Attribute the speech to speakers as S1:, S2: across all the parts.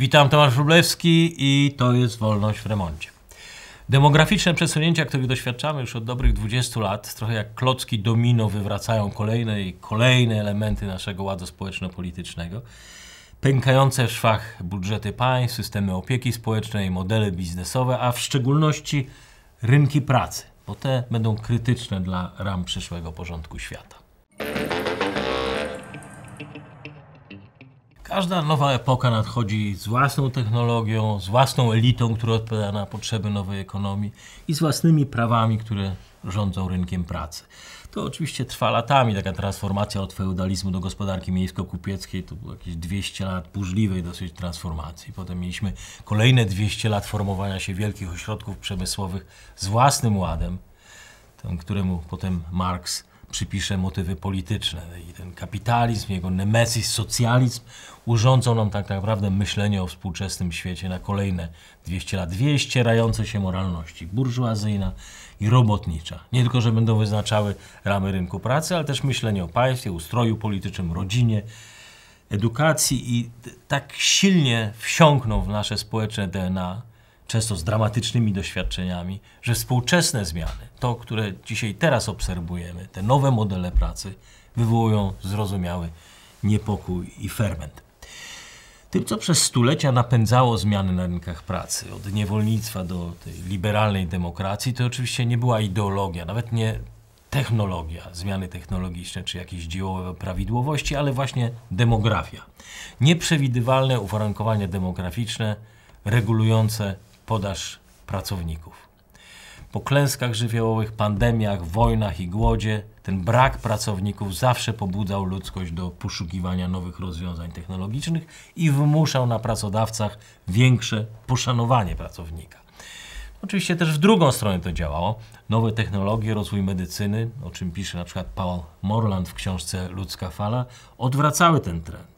S1: Witam, Tomasz Wróblewski i to jest Wolność w remoncie. Demograficzne przesunięcia, których doświadczamy już od dobrych 20 lat, trochę jak klocki domino wywracają kolejne i kolejne elementy naszego ładu społeczno-politycznego. Pękające w szwach budżety państw, systemy opieki społecznej, modele biznesowe, a w szczególności rynki pracy, bo te będą krytyczne dla ram przyszłego porządku świata. Każda nowa epoka nadchodzi z własną technologią, z własną elitą, która odpowiada na potrzeby nowej ekonomii i z własnymi prawami, które rządzą rynkiem pracy. To oczywiście trwa latami, taka transformacja od feudalizmu do gospodarki miejsko-kupieckiej to było jakieś 200 lat burzliwej dosyć transformacji. Potem mieliśmy kolejne 200 lat formowania się wielkich ośrodków przemysłowych z własnym ładem, któremu potem Marx przypisze motywy polityczne. I ten kapitalizm, jego nemesis, socjalizm urządzą nam tak naprawdę myślenie o współczesnym świecie na kolejne 200 lat. Dwie ścierające się moralności, burżuazyjna i robotnicza. Nie tylko, że będą wyznaczały ramy rynku pracy, ale też myślenie o państwie, ustroju politycznym, rodzinie, edukacji i tak silnie wsiąkną w nasze społeczne DNA, często z dramatycznymi doświadczeniami, że współczesne zmiany, to, które dzisiaj teraz obserwujemy, te nowe modele pracy, wywołują zrozumiały niepokój i ferment. Tym, co przez stulecia napędzało zmiany na rynkach pracy, od niewolnictwa do tej liberalnej demokracji, to oczywiście nie była ideologia, nawet nie technologia, zmiany technologiczne czy jakieś dziełowe prawidłowości, ale właśnie demografia. Nieprzewidywalne uwarunkowania demograficzne regulujące podaż pracowników. Po klęskach żywiołowych, pandemiach, wojnach i głodzie, ten brak pracowników zawsze pobudzał ludzkość do poszukiwania nowych rozwiązań technologicznych i wymuszał na pracodawcach większe poszanowanie pracownika. Oczywiście też w drugą stronę to działało. Nowe technologie, rozwój medycyny, o czym pisze na przykład Paul Morland w książce Ludzka Fala, odwracały ten trend.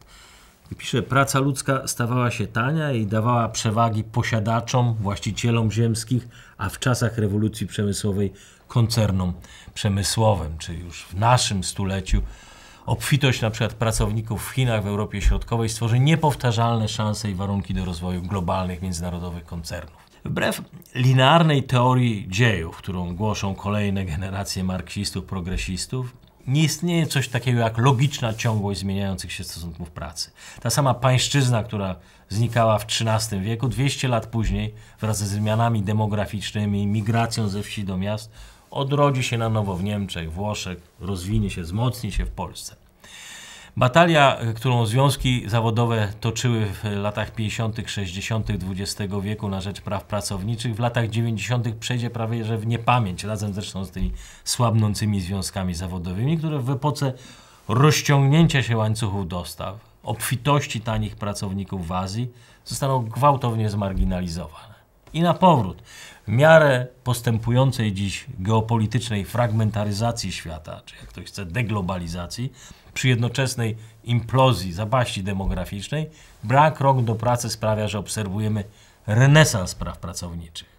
S1: I Pisze, praca ludzka stawała się tania i dawała przewagi posiadaczom, właścicielom ziemskich, a w czasach rewolucji przemysłowej koncernom przemysłowym, czy już w naszym stuleciu obfitość na przykład pracowników w Chinach, w Europie Środkowej stworzy niepowtarzalne szanse i warunki do rozwoju globalnych, międzynarodowych koncernów. Wbrew linearnej teorii dziejów, którą głoszą kolejne generacje marksistów, progresistów, nie istnieje coś takiego jak logiczna ciągłość zmieniających się stosunków pracy. Ta sama pańszczyzna, która znikała w XIII wieku, 200 lat później, wraz ze zmianami demograficznymi, migracją ze wsi do miast, odrodzi się na nowo w Niemczech, Włoszech, rozwinie się, wzmocni się w Polsce. Batalia, y, którą związki zawodowe toczyły w latach 50., 60. XX wieku na rzecz praw pracowniczych, w latach 90. przejdzie prawie że w niepamięć, razem zresztą z tymi słabnącymi związkami zawodowymi, które w epoce rozciągnięcia się łańcuchów dostaw, obfitości tanich pracowników w Azji, zostaną gwałtownie zmarginalizowane. I na powrót, w miarę postępującej dziś geopolitycznej fragmentaryzacji świata, czy jak ktoś chce, deglobalizacji, przy jednoczesnej implozji zapaści demograficznej, brak rąk do pracy sprawia, że obserwujemy renesans praw pracowniczych.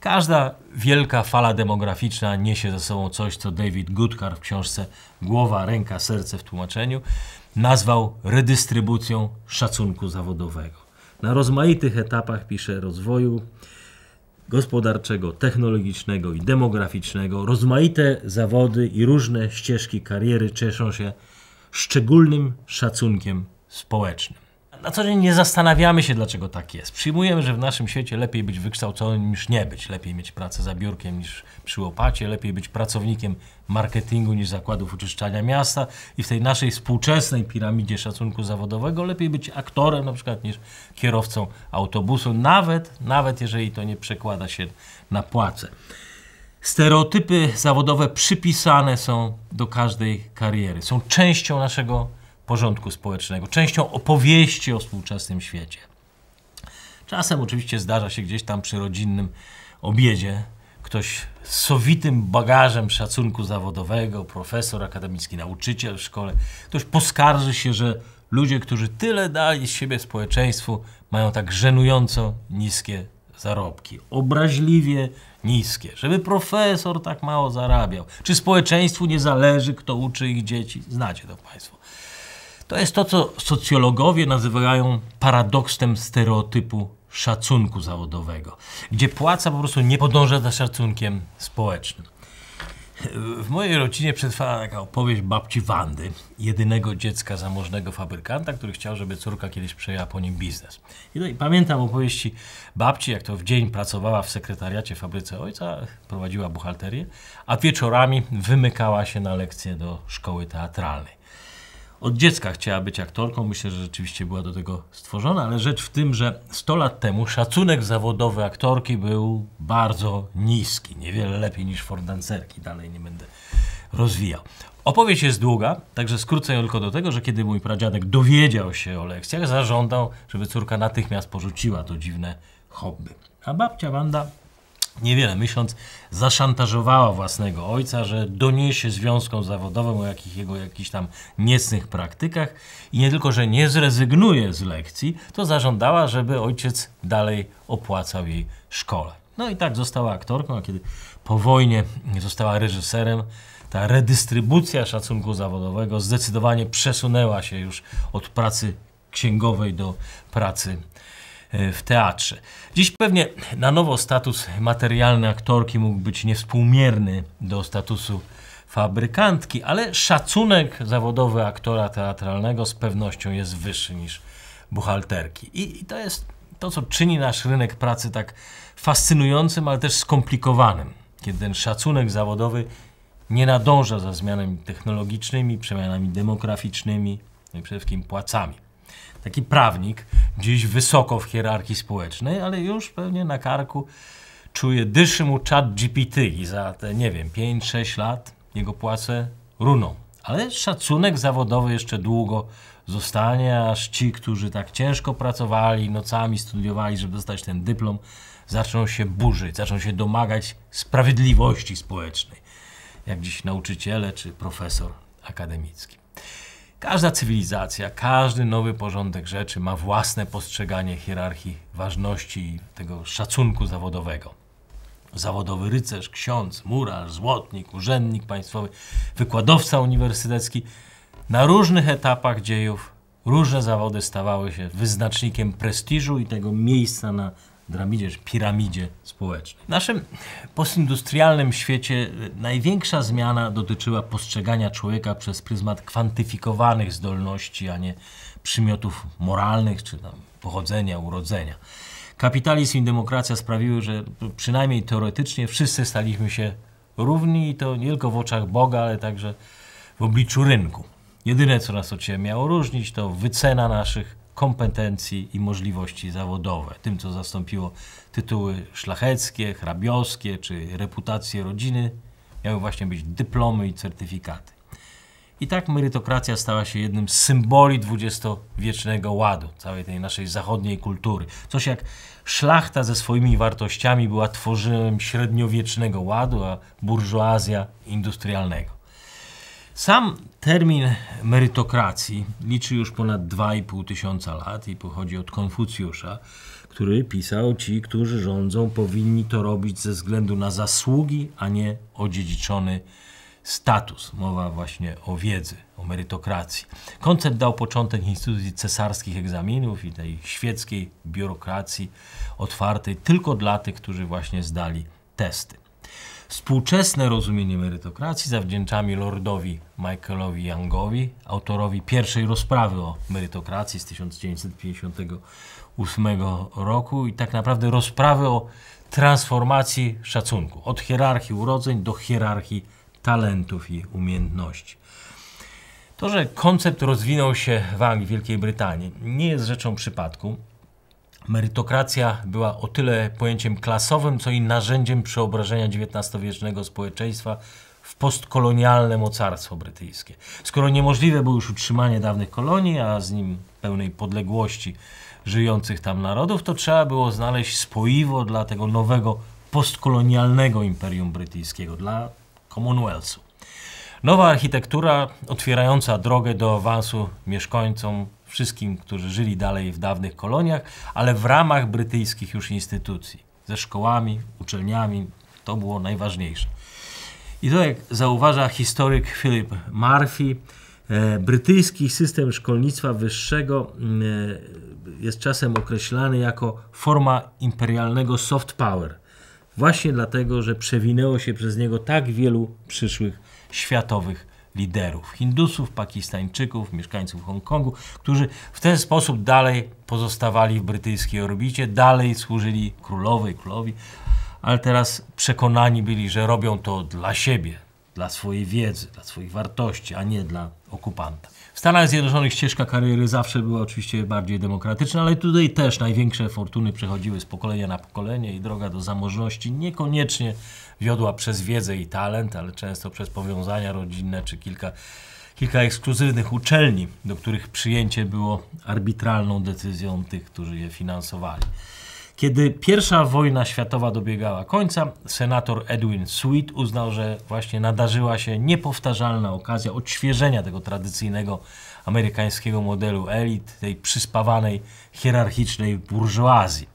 S1: Każda wielka fala demograficzna niesie ze sobą coś, co David Goodkar w książce Głowa, Ręka, Serce w tłumaczeniu nazwał redystrybucją szacunku zawodowego. Na rozmaitych etapach, pisze, rozwoju gospodarczego, technologicznego i demograficznego. Rozmaite zawody i różne ścieżki kariery cieszą się szczególnym szacunkiem społecznym na co dzień nie zastanawiamy się, dlaczego tak jest. Przyjmujemy, że w naszym świecie lepiej być wykształconym niż nie być. Lepiej mieć pracę za biurkiem niż przy łopacie. Lepiej być pracownikiem marketingu niż zakładów oczyszczania miasta. I w tej naszej współczesnej piramidzie szacunku zawodowego lepiej być aktorem na przykład niż kierowcą autobusu. Nawet, nawet jeżeli to nie przekłada się na płacę. Stereotypy zawodowe przypisane są do każdej kariery. Są częścią naszego porządku społecznego, częścią opowieści o współczesnym świecie. Czasem oczywiście zdarza się gdzieś tam przy rodzinnym obiedzie ktoś z sowitym bagażem szacunku zawodowego, profesor akademicki, nauczyciel w szkole, ktoś poskarży się, że ludzie, którzy tyle dali z siebie społeczeństwu, mają tak żenująco niskie zarobki, obraźliwie niskie, żeby profesor tak mało zarabiał. Czy społeczeństwu nie zależy, kto uczy ich dzieci? Znacie to Państwo. To jest to, co socjologowie nazywają paradoksem stereotypu szacunku zawodowego, gdzie płaca po prostu nie podąża za szacunkiem społecznym. W mojej rodzinie przetrwała taka opowieść babci Wandy, jedynego dziecka zamożnego fabrykanta, który chciał, żeby córka kiedyś przejęła po nim biznes. I, i pamiętam opowieści babci, jak to w dzień pracowała w sekretariacie w fabryce ojca, prowadziła buchalterię, a wieczorami wymykała się na lekcje do szkoły teatralnej od dziecka chciała być aktorką. Myślę, że rzeczywiście była do tego stworzona, ale rzecz w tym, że 100 lat temu szacunek zawodowy aktorki był bardzo niski. Niewiele lepiej niż fordancerki. Dalej nie będę rozwijał. Opowieść jest długa, także skrócę ją tylko do tego, że kiedy mój pradziadek dowiedział się o lekcjach, zażądał, żeby córka natychmiast porzuciła to dziwne hobby. A babcia Wanda niewiele miesiąc, zaszantażowała własnego ojca, że doniesie związkom zawodowym o jakich, jego jakichś tam niecnych praktykach i nie tylko, że nie zrezygnuje z lekcji, to zażądała, żeby ojciec dalej opłacał jej szkołę. No i tak została aktorką, a kiedy po wojnie została reżyserem, ta redystrybucja szacunku zawodowego zdecydowanie przesunęła się już od pracy księgowej do pracy E, w teatrze. Dziś pewnie na nowo status materialny aktorki mógł być niewspółmierny do statusu fabrykantki, ale szacunek zawodowy aktora teatralnego z pewnością jest wyższy niż buchalterki. I, i to jest to, co czyni nasz rynek pracy tak fascynującym, ale też skomplikowanym, kiedy ten szacunek zawodowy nie nadąża za zmianami technologicznymi, przemianami demograficznymi, no i przede wszystkim płacami taki prawnik, gdzieś wysoko w hierarchii społecznej, ale już pewnie na karku czuje, dyszy mu czat GPT i za te, nie wiem, 5-6 lat jego płace runą. Ale szacunek zawodowy jeszcze długo zostanie, aż ci, którzy tak ciężko pracowali, nocami studiowali, żeby dostać ten dyplom, zaczną się burzyć, zaczną się domagać sprawiedliwości społecznej, jak dziś nauczyciele czy profesor akademicki. Każda cywilizacja, każdy nowy porządek rzeczy ma własne postrzeganie hierarchii ważności i tego szacunku zawodowego. Zawodowy rycerz, ksiądz, murarz, złotnik, urzędnik państwowy, wykładowca uniwersytecki. Na różnych etapach dziejów różne zawody stawały się wyznacznikiem prestiżu i tego miejsca na dramidzie, czy piramidzie społecznej. W naszym postindustrialnym świecie e, największa zmiana dotyczyła postrzegania człowieka przez pryzmat kwantyfikowanych zdolności, a nie przymiotów moralnych czy tam pochodzenia, urodzenia. Kapitalizm i demokracja sprawiły, że przynajmniej teoretycznie wszyscy staliśmy się równi i to nie tylko w oczach Boga, ale także w obliczu rynku. Jedyne, co nas od siebie miało różnić, to wycena naszych kompetencji i możliwości zawodowe. Tym, co zastąpiło tytuły szlacheckie, hrabiowskie czy reputację rodziny, miały właśnie być dyplomy i certyfikaty. I tak merytokracja stała się jednym z symboli dwudziestowiecznego ładu, całej tej naszej zachodniej kultury. Coś jak szlachta ze swoimi wartościami była tworzyłem średniowiecznego ładu, a burżuazja industrialnego. Sam termin merytokracji liczy już ponad 2,5 tysiąca lat i pochodzi od Konfucjusza, który pisał: Ci, którzy rządzą, powinni to robić ze względu na zasługi, a nie odziedziczony status. Mowa właśnie o wiedzy, o merytokracji. Koncept dał początek instytucji cesarskich egzaminów i tej świeckiej biurokracji otwartej tylko dla tych, którzy właśnie zdali testy. Współczesne rozumienie merytokracji zawdzięczamy Lordowi Michaelowi Youngowi, autorowi pierwszej rozprawy o merytokracji z 1958 roku i tak naprawdę rozprawy o transformacji szacunku od hierarchii urodzeń do hierarchii talentów i umiejętności. To, że koncept rozwinął się w Anglii, Wielkiej Brytanii, nie jest rzeczą przypadku merytokracja była o tyle pojęciem klasowym, co i narzędziem przeobrażenia XIX-wiecznego społeczeństwa w postkolonialne mocarstwo brytyjskie. Skoro niemożliwe było już utrzymanie dawnych kolonii, a z nim pełnej podległości żyjących tam narodów, to trzeba było znaleźć spoiwo dla tego nowego postkolonialnego imperium brytyjskiego, dla Commonwealthu. Nowa architektura otwierająca drogę do awansu mieszkańcom wszystkim, którzy żyli dalej w dawnych koloniach, ale w ramach brytyjskich już instytucji, ze szkołami, uczelniami. To było najważniejsze. I to, jak zauważa historyk Philip Murphy, e, brytyjski system szkolnictwa wyższego mm, e, jest czasem określany jako forma imperialnego soft power. Właśnie dlatego, że przewinęło się przez niego tak wielu przyszłych światowych liderów Hindusów, Pakistańczyków, mieszkańców Hongkongu, którzy w ten sposób dalej pozostawali w brytyjskiej orbicie, dalej służyli królowej, królowi, ale teraz przekonani byli, że robią to dla siebie, dla swojej wiedzy, dla swoich wartości, a nie dla okupanta. W Stanach Zjednoczonych ścieżka kariery zawsze była oczywiście bardziej demokratyczna, ale tutaj też największe fortuny przechodziły z pokolenia na pokolenie i droga do zamożności niekoniecznie wiodła przez wiedzę i talent, ale często przez powiązania rodzinne czy kilka, kilka ekskluzywnych uczelni, do których przyjęcie było arbitralną decyzją tych, którzy je finansowali. Kiedy pierwsza wojna światowa dobiegała końca, senator Edwin Sweet uznał, że właśnie nadarzyła się niepowtarzalna okazja odświeżenia tego tradycyjnego amerykańskiego modelu elit, tej przyspawanej, hierarchicznej burżuazji.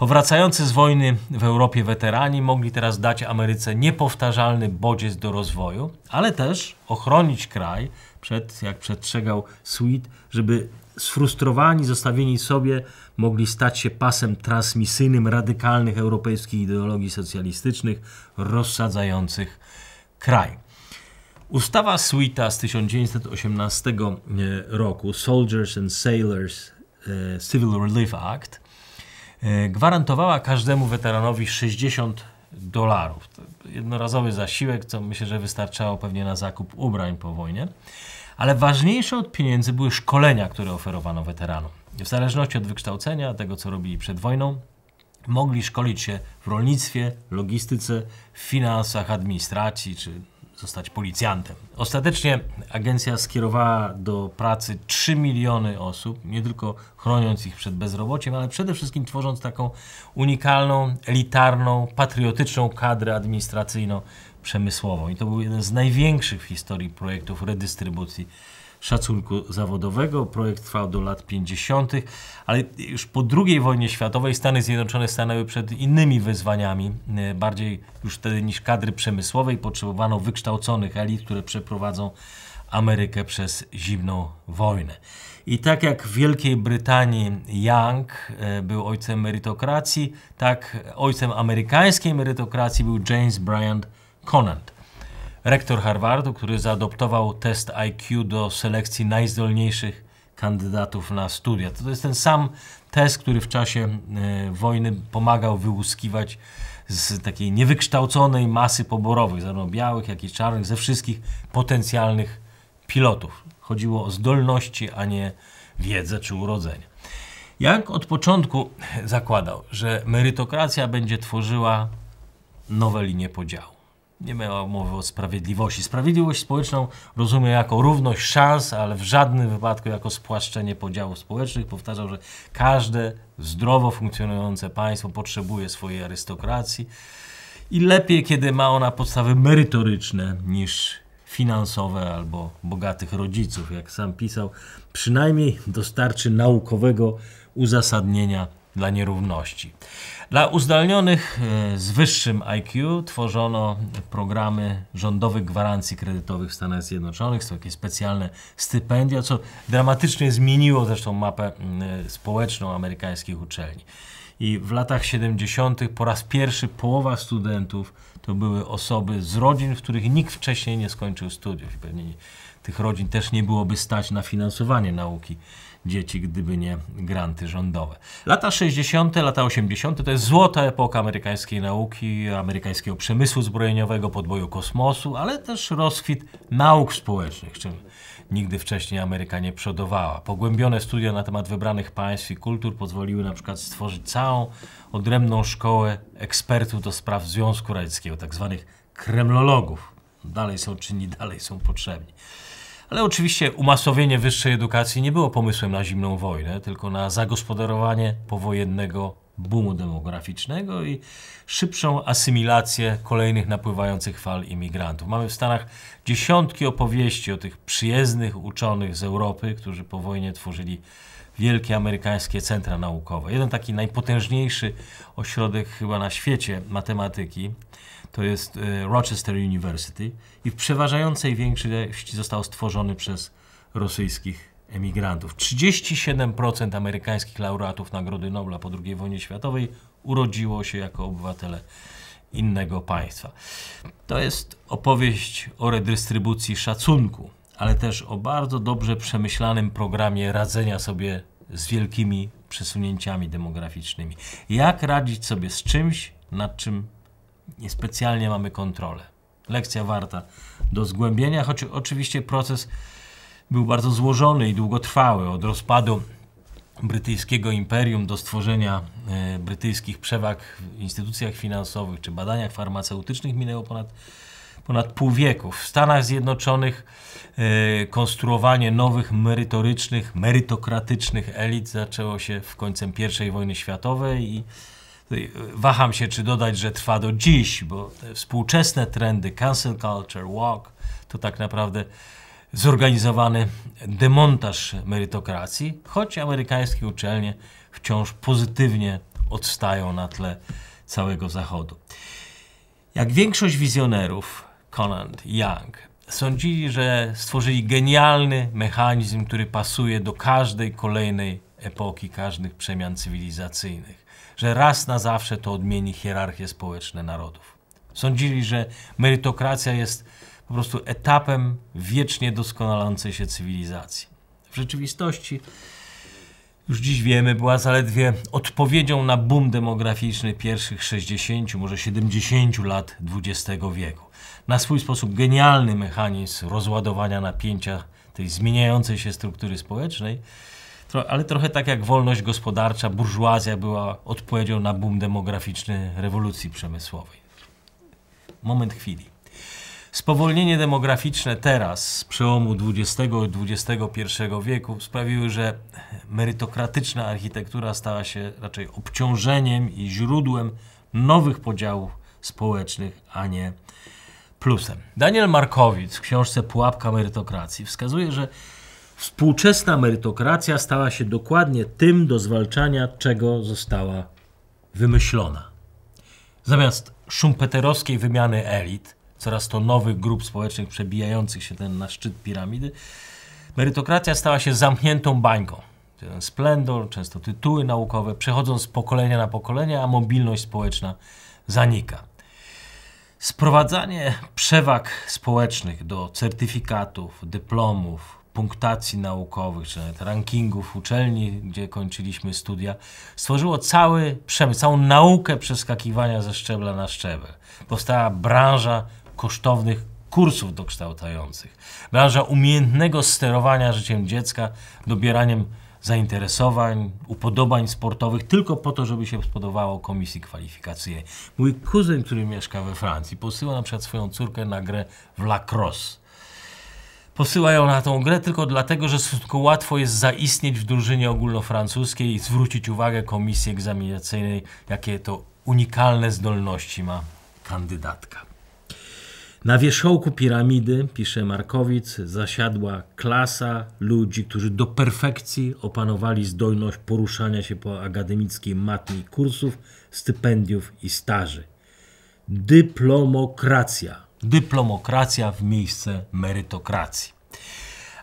S1: Powracający z wojny w Europie weterani mogli teraz dać Ameryce niepowtarzalny bodziec do rozwoju, ale też ochronić kraj przed, jak przestrzegał Sweet, żeby sfrustrowani, zostawieni sobie, mogli stać się pasem transmisyjnym radykalnych europejskich ideologii socjalistycznych, rozsadzających kraj. Ustawa Sweeta z 1918 roku, Soldiers and Sailors e, Civil Relief Act, E, gwarantowała każdemu weteranowi 60 dolarów. Jednorazowy zasiłek, co myślę, że wystarczało pewnie na zakup ubrań po wojnie. Ale ważniejsze od pieniędzy były szkolenia, które oferowano weteranom. W zależności od wykształcenia, tego co robili przed wojną, mogli szkolić się w rolnictwie, logistyce, finansach, administracji czy zostać policjantem. Ostatecznie agencja skierowała do pracy 3 miliony osób, nie tylko chroniąc ich przed bezrobociem, ale przede wszystkim tworząc taką unikalną, elitarną, patriotyczną kadrę administracyjno przemysłową. I to był jeden z największych w historii projektów redystrybucji szacunku zawodowego. Projekt trwał do lat 50., ale już po II wojnie światowej Stany Zjednoczone stanęły przed innymi wyzwaniami, e, bardziej już wtedy niż kadry przemysłowej. Potrzebowano wykształconych elit, które przeprowadzą Amerykę przez zimną wojnę. I tak jak w Wielkiej Brytanii Young e, był ojcem merytokracji, tak ojcem amerykańskiej merytokracji był James Bryant Conant rektor Harvardu, który zaadoptował test IQ do selekcji najzdolniejszych kandydatów na studia. To jest ten sam test, który w czasie e, wojny pomagał wyłuskiwać z takiej niewykształconej masy poborowych, zarówno białych, jak i czarnych, ze wszystkich potencjalnych pilotów. Chodziło o zdolności, a nie wiedzę czy urodzenie. Jak od początku zakładał, że merytokracja będzie tworzyła nowe linie podziału nie ma mowy o sprawiedliwości. Sprawiedliwość społeczną rozumie jako równość szans, ale w żadnym wypadku jako spłaszczenie podziałów społecznych. Powtarzał, że każde zdrowo funkcjonujące państwo potrzebuje swojej arystokracji i lepiej, kiedy ma ona podstawy merytoryczne niż finansowe albo bogatych rodziców, jak sam pisał, przynajmniej dostarczy naukowego uzasadnienia dla nierówności. Dla uzdolnionych e, z wyższym IQ tworzono programy rządowych gwarancji kredytowych w Stanach Zjednoczonych, są takie specjalne stypendia, co dramatycznie zmieniło zresztą mapę e, społeczną amerykańskich uczelni. I w latach 70. po raz pierwszy połowa studentów to były osoby z rodzin, w których nikt wcześniej nie skończył studiów. pewnie tych rodzin też nie byłoby stać na finansowanie nauki dzieci, gdyby nie granty rządowe. Lata 60., lata 80. to jest złota epoka amerykańskiej nauki, amerykańskiego przemysłu zbrojeniowego, podboju kosmosu, ale też rozkwit nauk społecznych, czym nigdy wcześniej Ameryka nie przodowała. Pogłębione studia na temat wybranych państw i kultur pozwoliły na przykład stworzyć całą odrębną szkołę ekspertów do spraw Związku Radzieckiego, tak zwanych kremlologów. Dalej są czynni, dalej są potrzebni. Ale oczywiście umasowienie wyższej edukacji nie było pomysłem na zimną wojnę, tylko na zagospodarowanie powojennego boomu demograficznego i szybszą asymilację kolejnych napływających fal imigrantów. Mamy w Stanach dziesiątki opowieści o tych przyjezdnych uczonych z Europy, którzy po wojnie tworzyli wielkie amerykańskie centra naukowe. Jeden taki najpotężniejszy ośrodek chyba na świecie matematyki to jest e, Rochester University i w przeważającej większości został stworzony przez rosyjskich emigrantów. 37% amerykańskich laureatów Nagrody Nobla po II wojnie światowej urodziło się jako obywatele innego państwa. To jest opowieść o redystrybucji szacunku, ale też o bardzo dobrze przemyślanym programie radzenia sobie z wielkimi przesunięciami demograficznymi. Jak radzić sobie z czymś, nad czym niespecjalnie mamy kontrolę. Lekcja warta do zgłębienia, choć oczywiście proces był bardzo złożony i długotrwały. Od rozpadu brytyjskiego imperium do stworzenia e, brytyjskich przewag w instytucjach finansowych czy badaniach farmaceutycznych minęło ponad, ponad pół wieku. W Stanach Zjednoczonych e, konstruowanie nowych merytorycznych, merytokratycznych elit zaczęło się w końcem I wojny światowej i no y, waham się, czy dodać, że trwa do dziś, bo te współczesne trendy cancel culture, walk, to tak naprawdę zorganizowany demontaż merytokracji, choć amerykańskie uczelnie wciąż pozytywnie odstają na tle całego Zachodu. Jak większość wizjonerów, Conan Young, sądzili, że stworzyli genialny mechanizm, który pasuje do każdej kolejnej epoki, każdych przemian cywilizacyjnych że raz na zawsze to odmieni hierarchię społeczne narodów. Sądzili, że merytokracja jest po prostu etapem wiecznie doskonalącej się cywilizacji. W rzeczywistości, już dziś wiemy, była zaledwie odpowiedzią na boom demograficzny pierwszych 60, może 70 lat XX wieku. Na swój sposób genialny mechanizm rozładowania napięcia tej zmieniającej się struktury społecznej ale trochę tak jak wolność gospodarcza, burżuazja była odpowiedzią na boom demograficzny rewolucji przemysłowej. Moment chwili. Spowolnienie demograficzne teraz, z przełomu XX i XXI wieku, sprawiły, że merytokratyczna architektura stała się raczej obciążeniem i źródłem nowych podziałów społecznych, a nie plusem. Daniel Markowicz w książce Pułapka merytokracji wskazuje, że Współczesna merytokracja stała się dokładnie tym do zwalczania, czego została wymyślona. Zamiast szumpeterowskiej wymiany elit, coraz to nowych grup społecznych przebijających się ten na szczyt piramidy, merytokracja stała się zamkniętą bańką. Ten splendor, często tytuły naukowe, przechodząc z pokolenia na pokolenie, a mobilność społeczna zanika. Sprowadzanie przewag społecznych do certyfikatów, dyplomów, punktacji naukowych, czy nawet rankingów uczelni, gdzie kończyliśmy studia, stworzyło cały przemysł, całą naukę przeskakiwania ze szczebla na szczebel. Powstała branża kosztownych kursów dokształcających, branża umiejętnego sterowania życiem dziecka, dobieraniem zainteresowań, upodobań sportowych, tylko po to, żeby się spodobało komisji kwalifikacyjnej. Mój kuzyn, który mieszka we Francji, posyła na przykład swoją córkę na grę w lacrosse posyła ją na tą grę tylko dlatego, że tylko łatwo jest zaistnieć w drużynie ogólnofrancuskiej i zwrócić uwagę komisji egzaminacyjnej, jakie to unikalne zdolności ma kandydatka. Na wierzchołku piramidy, pisze Markowic, zasiadła klasa ludzi, którzy do perfekcji opanowali zdolność poruszania się po akademickiej matni kursów, stypendiów i staży. Dyplomokracja Dyplomokracja w miejsce merytokracji.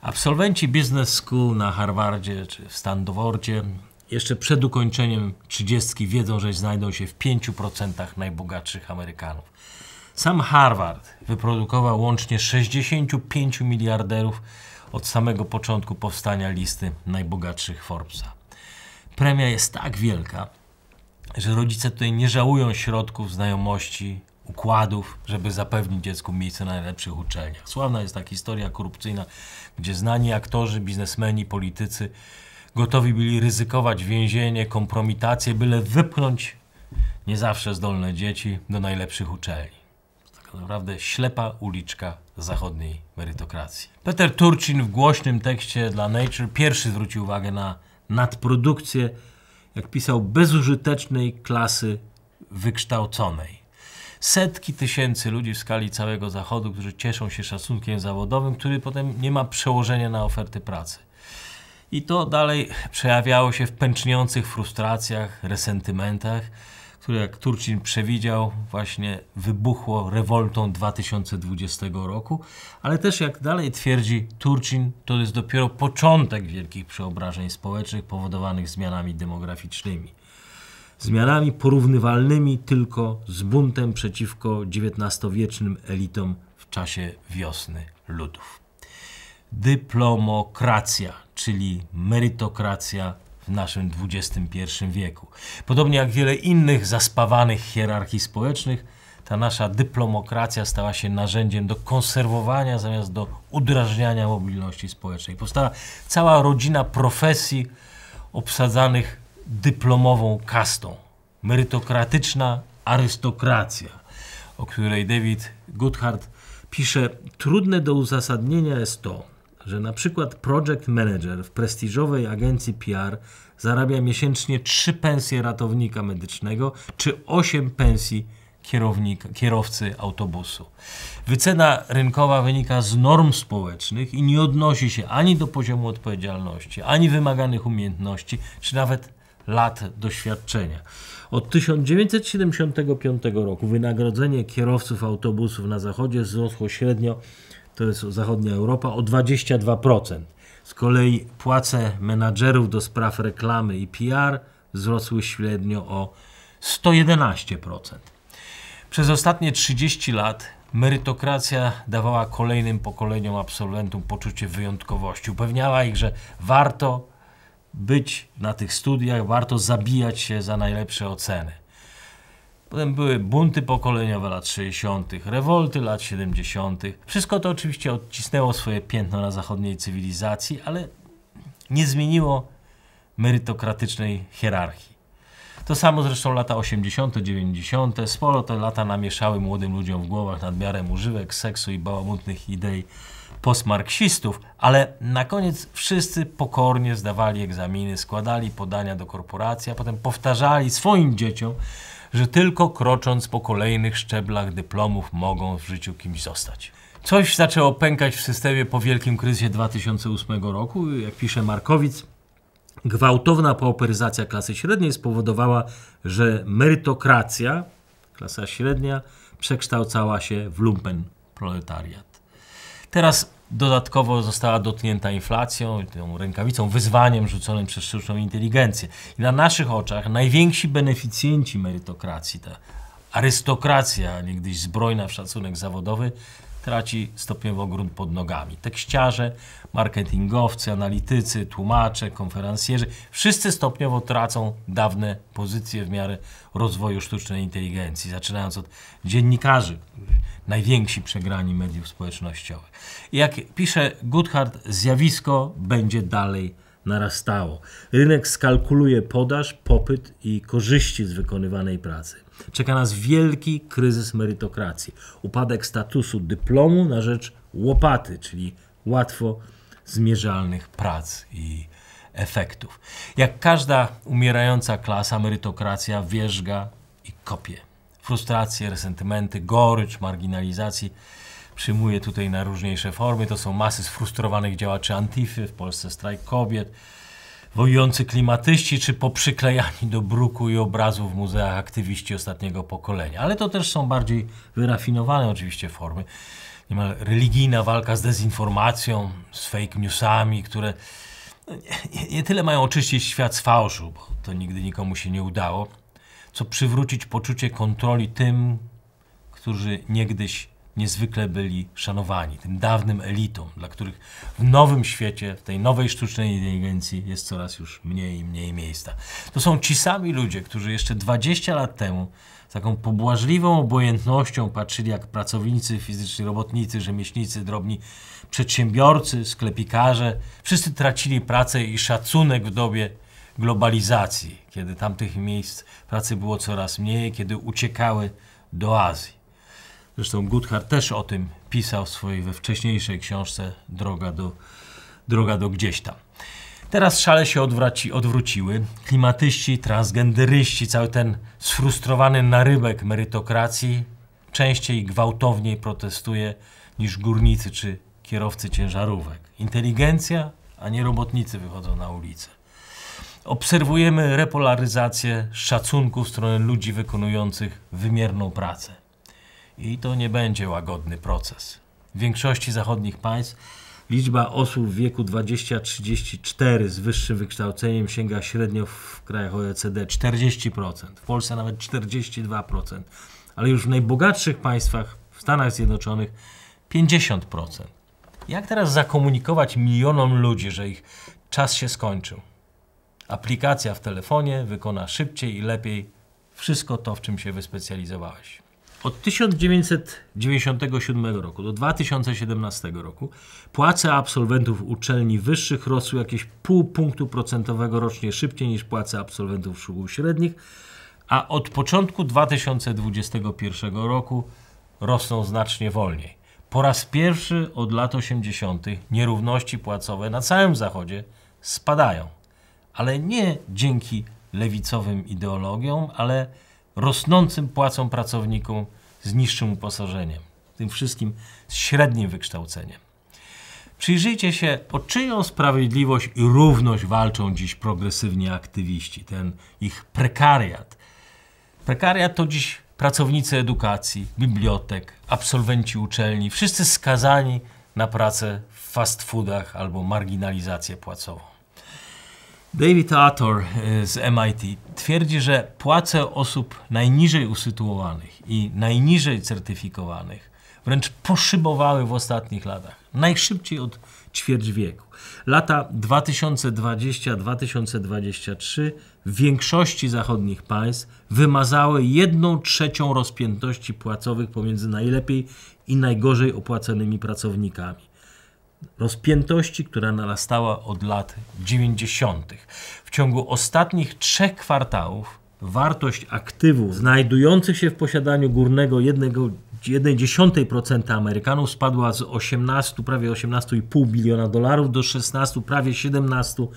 S1: Absolwenci Business School na Harvardzie czy w Stanfordzie jeszcze przed ukończeniem trzydziestki wiedzą, że znajdą się w 5% najbogatszych Amerykanów. Sam Harvard wyprodukował łącznie 65 miliarderów od samego początku powstania listy najbogatszych Forbesa. Premia jest tak wielka, że rodzice tutaj nie żałują środków, znajomości, układów, żeby zapewnić dziecku miejsce na najlepszych uczelniach. Sławna jest ta historia korupcyjna, gdzie znani aktorzy, biznesmeni, politycy gotowi byli ryzykować więzienie, kompromitację, byle wypchnąć nie zawsze zdolne dzieci do najlepszych uczelni. To tak naprawdę ślepa uliczka zachodniej merytokracji. Peter Turchin w głośnym tekście dla Nature pierwszy zwrócił uwagę na nadprodukcję, jak pisał, bezużytecznej klasy wykształconej setki tysięcy ludzi w skali całego Zachodu, którzy cieszą się szacunkiem zawodowym, który potem nie ma przełożenia na oferty pracy. I to dalej przejawiało się w pęczniących frustracjach, resentymentach, które jak Turcin przewidział, właśnie wybuchło rewoltą 2020 roku, ale też jak dalej twierdzi Turcin, to jest dopiero początek wielkich przeobrażeń społecznych powodowanych zmianami demograficznymi zmianami porównywalnymi tylko z buntem przeciwko XIX-wiecznym elitom w czasie wiosny ludów. Dyplomokracja, czyli merytokracja w naszym XXI wieku. Podobnie jak wiele innych zaspawanych hierarchii społecznych, ta nasza dyplomokracja stała się narzędziem do konserwowania zamiast do udrażniania mobilności społecznej. Powstała cała rodzina profesji obsadzanych dyplomową kastą. Merytokratyczna arystokracja, o której David Goodhart pisze, trudne do uzasadnienia jest to, że na przykład project manager w prestiżowej agencji PR zarabia miesięcznie 3 pensje ratownika medycznego czy 8 pensji kierownika, kierowcy autobusu. Wycena rynkowa wynika z norm społecznych i nie odnosi się ani do poziomu odpowiedzialności, ani wymaganych umiejętności, czy nawet lat doświadczenia. Od 1975 roku wynagrodzenie kierowców autobusów na zachodzie wzrosło średnio, to jest zachodnia Europa, o 22%. Z kolei płace menadżerów do spraw reklamy i PR wzrosły średnio o 111%. Przez ostatnie 30 lat merytokracja dawała kolejnym pokoleniom absolwentów poczucie wyjątkowości. Upewniała ich, że warto być na tych studiach, warto zabijać się za najlepsze oceny. Potem były bunty pokoleniowe lat 60., rewolty lat 70. Wszystko to oczywiście odcisnęło swoje piętno na zachodniej cywilizacji, ale nie zmieniło merytokratycznej hierarchii. To samo zresztą lata 80., 90. Sporo te lata namieszały młodym ludziom w głowach nadmiarem używek, seksu i bałamutnych idei postmarksistów, ale na koniec wszyscy pokornie zdawali egzaminy, składali podania do korporacji, a potem powtarzali swoim dzieciom, że tylko krocząc po kolejnych szczeblach dyplomów mogą w życiu kimś zostać. Coś zaczęło pękać w systemie po wielkim kryzysie 2008 roku. Jak pisze Markowicz, gwałtowna pauperyzacja klasy średniej spowodowała, że merytokracja, klasa średnia, przekształcała się w lumpen proletariat. Teraz dodatkowo została dotknięta inflacją, tą rękawicą, wyzwaniem rzuconym przez sztuczną inteligencję. I na naszych oczach najwięksi beneficjenci merytokracji, ta arystokracja, niegdyś zbrojna w szacunek zawodowy, traci stopniowo grunt pod nogami. Tekściarze, marketingowcy, analitycy, tłumacze, konferencjerzy, wszyscy stopniowo tracą dawne pozycje w miarę rozwoju sztucznej inteligencji, zaczynając od dziennikarzy, najwięksi przegrani mediów społecznościowych. jak pisze Goodhart, zjawisko będzie dalej narastało. Rynek skalkuluje podaż, popyt i korzyści z wykonywanej pracy. Czeka nas wielki kryzys merytokracji, upadek statusu dyplomu na rzecz łopaty, czyli łatwo zmierzalnych prac i efektów. Jak każda umierająca klasa, merytokracja wierzga i kopie. Frustracje, resentymenty, gorycz, marginalizacji przyjmuje tutaj na różniejsze formy. To są masy sfrustrowanych działaczy Antify, w Polsce strajk kobiet, wojujący klimatyści czy poprzyklejani do bruku i obrazu w muzeach aktywiści ostatniego pokolenia. Ale to też są bardziej wyrafinowane oczywiście formy. Niemal religijna walka z dezinformacją, z fake newsami, które no, nie, nie tyle mają oczyścić świat z fałszu, bo to nigdy nikomu się nie udało, co przywrócić poczucie kontroli tym, którzy niegdyś niezwykle byli szanowani, tym dawnym elitom, dla których w nowym świecie, w tej nowej sztucznej inteligencji jest coraz już mniej i mniej miejsca. To są ci sami ludzie, którzy jeszcze 20 lat temu z taką pobłażliwą obojętnością patrzyli jak pracownicy, fizyczni robotnicy, rzemieślnicy, drobni przedsiębiorcy, sklepikarze. Wszyscy tracili pracę i szacunek w dobie globalizacji, kiedy tamtych miejsc pracy było coraz mniej, kiedy uciekały do Azji. Zresztą Guthard też o tym pisał w swojej we wcześniejszej książce Droga do, Droga do gdzieś tam. Teraz szale się odwraci, odwróciły. Klimatyści, transgenderyści, cały ten sfrustrowany narybek merytokracji częściej gwałtowniej protestuje niż górnicy czy kierowcy ciężarówek. Inteligencja, a nie robotnicy wychodzą na ulicę. Obserwujemy repolaryzację szacunku w stronę ludzi wykonujących wymierną pracę. I to nie będzie łagodny proces. W większości zachodnich państw Liczba osób w wieku 20-34 z wyższym wykształceniem sięga średnio w krajach OECD 40%, w Polsce nawet 42%, ale już w najbogatszych państwach, w Stanach Zjednoczonych, 50%. Jak teraz zakomunikować milionom ludzi, że ich czas się skończył? Aplikacja w telefonie wykona szybciej i lepiej wszystko to, w czym się wyspecjalizowałeś. Od 1997 roku do 2017 roku płace absolwentów uczelni wyższych rosły jakieś pół punktu procentowego rocznie szybciej niż płace absolwentów szkół średnich, a od początku 2021 roku rosną znacznie wolniej. Po raz pierwszy od lat 80. nierówności płacowe na całym Zachodzie spadają, ale nie dzięki lewicowym ideologiom, ale rosnącym płacą pracowniku z niższym uposażeniem, tym wszystkim z średnim wykształceniem. Przyjrzyjcie się, o czyją sprawiedliwość i równość walczą dziś progresywni aktywiści, ten ich prekariat. Prekariat to dziś pracownicy edukacji, bibliotek, absolwenci uczelni, wszyscy skazani na pracę w fast foodach albo marginalizację płacową. David Ator e, z MIT twierdzi, że płace osób najniżej usytuowanych i najniżej certyfikowanych wręcz poszybowały w ostatnich latach. Najszybciej od ćwierć wieku. Lata 2020-2023 w większości zachodnich państw wymazały jedną trzecią rozpiętości płacowych pomiędzy najlepiej i najgorzej opłacanymi pracownikami rozpiętości, która narastała od lat 90. W ciągu ostatnich trzech kwartałów wartość aktywów znajdujących się w posiadaniu górnego 1,1% Amerykanów spadła z 18, prawie 18,5 biliona dolarów do 16, prawie 17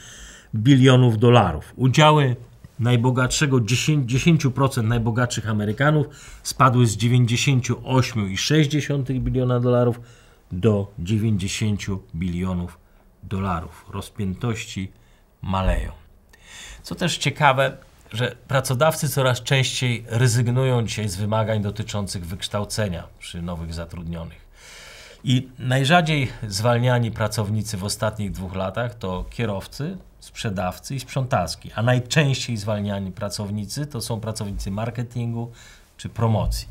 S1: bilionów dolarów. Udziały najbogatszego 10, 10% najbogatszych Amerykanów spadły z 98,6 biliona dolarów do 90 bilionów dolarów. Rozpiętości maleją. Co też ciekawe, że pracodawcy coraz częściej rezygnują dzisiaj z wymagań dotyczących wykształcenia przy nowych zatrudnionych. I najrzadziej zwalniani pracownicy w ostatnich dwóch latach to kierowcy, sprzedawcy i sprzątaski, a najczęściej zwalniani pracownicy to są pracownicy marketingu czy promocji.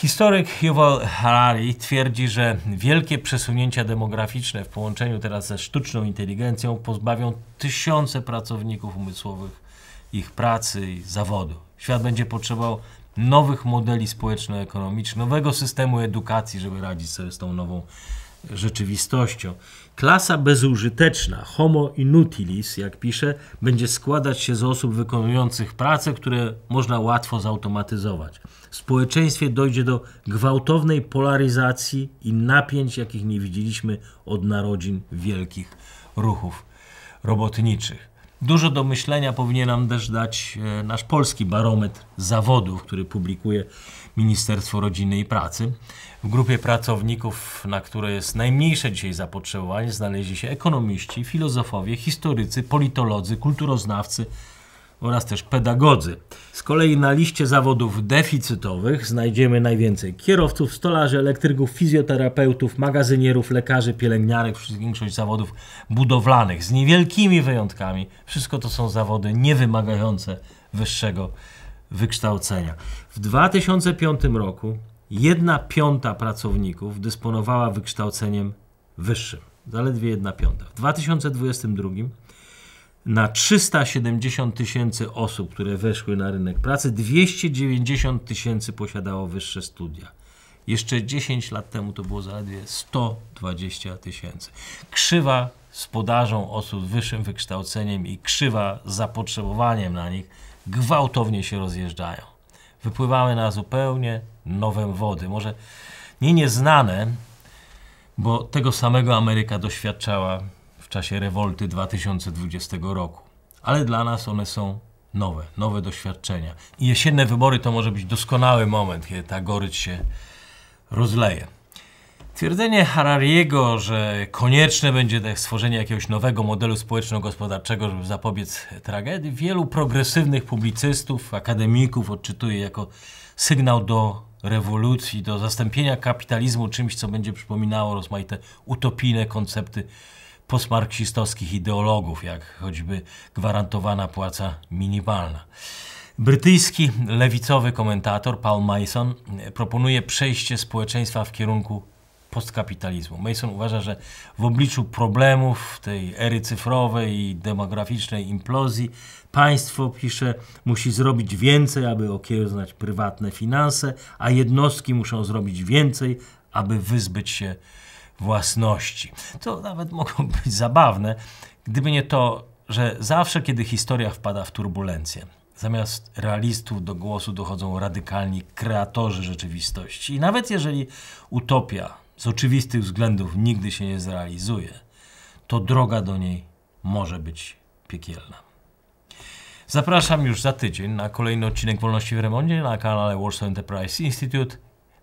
S1: Historyk Yuval Harari twierdzi, że wielkie przesunięcia demograficzne w połączeniu teraz ze sztuczną inteligencją pozbawią tysiące pracowników umysłowych ich pracy i zawodu. Świat będzie potrzebował nowych modeli społeczno-ekonomicznych, nowego systemu edukacji, żeby radzić sobie z tą nową rzeczywistością. Klasa bezużyteczna, homo inutilis, jak pisze, będzie składać się z osób wykonujących pracę, które można łatwo zautomatyzować. W społeczeństwie dojdzie do gwałtownej polaryzacji i napięć, jakich nie widzieliśmy od narodzin wielkich ruchów robotniczych. Dużo do myślenia powinien nam też dać e, nasz polski barometr zawodów, który publikuje Ministerstwo Rodziny i Pracy. W grupie pracowników, na które jest najmniejsze dzisiaj zapotrzebowanie, znaleźli się ekonomiści, filozofowie, historycy, politolodzy, kulturoznawcy, oraz też pedagodzy. Z kolei na liście zawodów deficytowych znajdziemy najwięcej kierowców, stolarzy, elektryków, fizjoterapeutów, magazynierów, lekarzy, pielęgniarek, większość zawodów budowlanych. Z niewielkimi wyjątkami, wszystko to są zawody niewymagające wyższego wykształcenia. W 2005 roku jedna piąta pracowników dysponowała wykształceniem wyższym. Zaledwie jedna piąta. W 2022 na 370 tysięcy osób, które weszły na rynek pracy, 290 tysięcy posiadało wyższe studia. Jeszcze 10 lat temu to było zaledwie 120 tysięcy. Krzywa z podażą osób z wyższym wykształceniem i krzywa z zapotrzebowaniem na nich gwałtownie się rozjeżdżają. Wypływamy na zupełnie nowe wody. Może nie nieznane, bo tego samego Ameryka doświadczała w czasie rewolty 2020 roku. Ale dla nas one są nowe, nowe doświadczenia. I jesienne wybory to może być doskonały moment, kiedy ta gorycz się rozleje. Twierdzenie Harariego, że konieczne będzie stworzenie jakiegoś nowego modelu społeczno-gospodarczego, żeby zapobiec tragedii, wielu progresywnych publicystów, akademików odczytuje jako sygnał do rewolucji, do zastąpienia kapitalizmu czymś, co będzie przypominało rozmaite utopijne koncepty postmarksistowskich ideologów, jak choćby gwarantowana płaca minimalna. Brytyjski lewicowy komentator Paul Mason proponuje przejście społeczeństwa w kierunku postkapitalizmu. Mason uważa, że w obliczu problemów tej ery cyfrowej i demograficznej implozji państwo, pisze, musi zrobić więcej, aby okiełznać prywatne finanse, a jednostki muszą zrobić więcej, aby wyzbyć się własności. Co nawet mogą być zabawne, gdyby nie to, że zawsze, kiedy historia wpada w turbulencję, zamiast realistów do głosu dochodzą radykalni kreatorzy rzeczywistości. I nawet jeżeli utopia z oczywistych względów nigdy się nie zrealizuje, to droga do niej może być piekielna. Zapraszam już za tydzień na kolejny odcinek Wolności w Remondzie na kanale Warsaw Enterprise Institute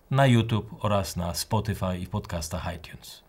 S1: na YouTube oraz na Spotify i podcastach iTunes.